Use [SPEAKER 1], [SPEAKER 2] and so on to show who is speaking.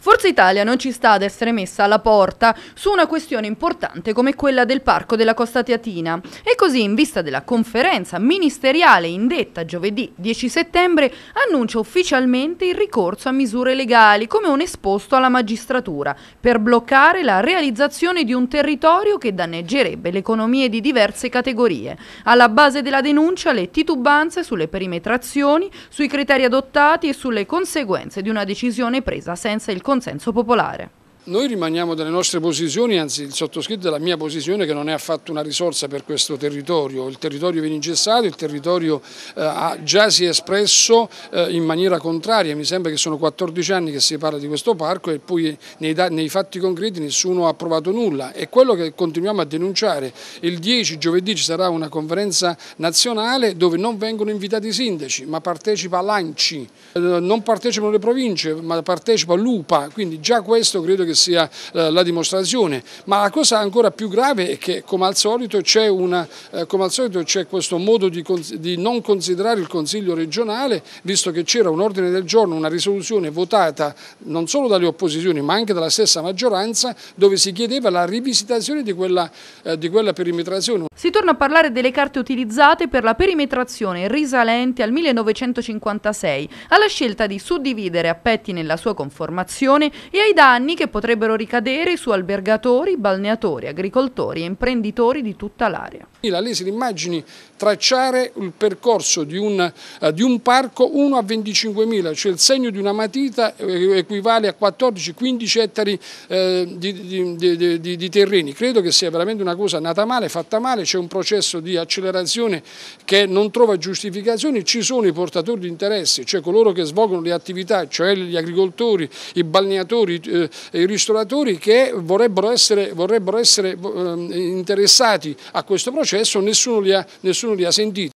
[SPEAKER 1] Forza Italia non ci sta ad essere messa alla porta su una questione importante come quella del Parco della Costa Teatina e così in vista della conferenza ministeriale indetta giovedì 10 settembre annuncia ufficialmente il ricorso a misure legali come un esposto alla magistratura per bloccare la realizzazione di un territorio che danneggerebbe le economie di diverse categorie. Alla base della denuncia le titubanze sulle perimetrazioni, sui criteri adottati e sulle conseguenze di una decisione presa senza il consenso popolare.
[SPEAKER 2] Noi rimaniamo delle nostre posizioni, anzi il sottoscritto della mia posizione che non è affatto una risorsa per questo territorio, il territorio viene ingessato, il territorio eh, già si è espresso eh, in maniera contraria, mi sembra che sono 14 anni che si parla di questo parco e poi nei, nei fatti concreti nessuno ha approvato nulla e quello che continuiamo a denunciare, il 10 giovedì ci sarà una conferenza nazionale dove non vengono invitati i sindaci ma partecipa l'ANCI, eh, non partecipano le province ma partecipa l'UPA, quindi già questo credo che che sia eh, la dimostrazione, ma la cosa ancora più grave è che come al solito c'è eh, questo modo di, di non considerare il Consiglio regionale, visto che c'era un ordine del giorno, una risoluzione votata non solo dalle opposizioni ma anche dalla stessa maggioranza, dove si chiedeva la rivisitazione di quella, eh, di quella, perimetrazione. Si torna a parlare delle carte utilizzate per la perimetrazione
[SPEAKER 1] risalente al 1956, alla scelta di suddividere a petti nella sua conformazione e ai danni che possono potrebbero ricadere su albergatori, balneatori, agricoltori e imprenditori di tutta l'area.
[SPEAKER 2] La lesi di immagini tracciare il percorso di un, eh, di un parco 1 a 25.000, cioè il segno di una matita eh, equivale a 14-15 ettari eh, di, di, di, terreni. Credo che sia veramente una cosa nata male, fatta male, c'è un processo di accelerazione che non trova giustificazioni, ci sono i portatori di interessi, cioè coloro che svolgono le attività, cioè gli agricoltori, i balneatori, eh, i ristoratori che vorrebbero essere, vorrebbero essere eh, interessati a questo processo processo, nessuno li ha, nessuno li ha sentiti.